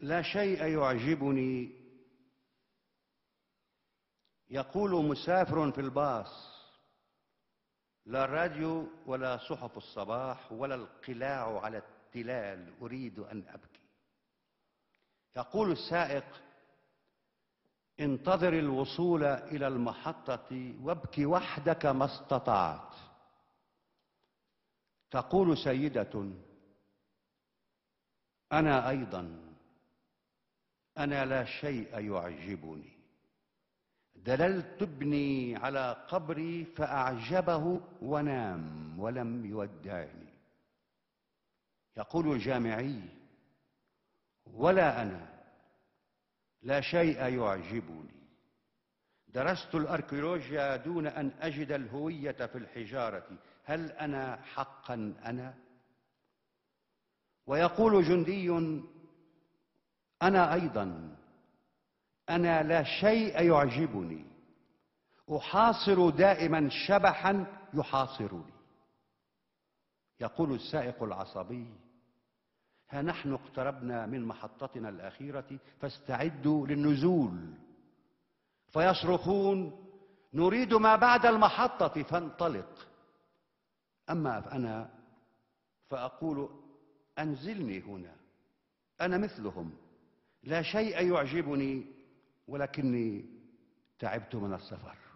لا شيء يعجبني يقول مسافر في الباص لا الراديو ولا صحف الصباح ولا القلاع على التلال أريد أن أبكي يقول السائق انتظر الوصول إلى المحطة وابكي وحدك ما استطعت تقول سيدة أنا أيضاً أنا لا شيء يعجبني دللت ابني على قبري فأعجبه ونام ولم يودعني يقول الجامعي ولا أنا لا شيء يعجبني درست الأركيولوجيا دون أن أجد الهوية في الحجارة هل أنا حقا أنا؟ ويقول جندي أنا أيضا أنا لا شيء يعجبني أحاصر دائما شبحا يحاصرني يقول السائق العصبي ها نحن اقتربنا من محطتنا الأخيرة فاستعدوا للنزول فيصرخون نريد ما بعد المحطة فانطلق أما أنا فأقول أنزلني هنا أنا مثلهم لا شيء يعجبني ولكني تعبت من السفر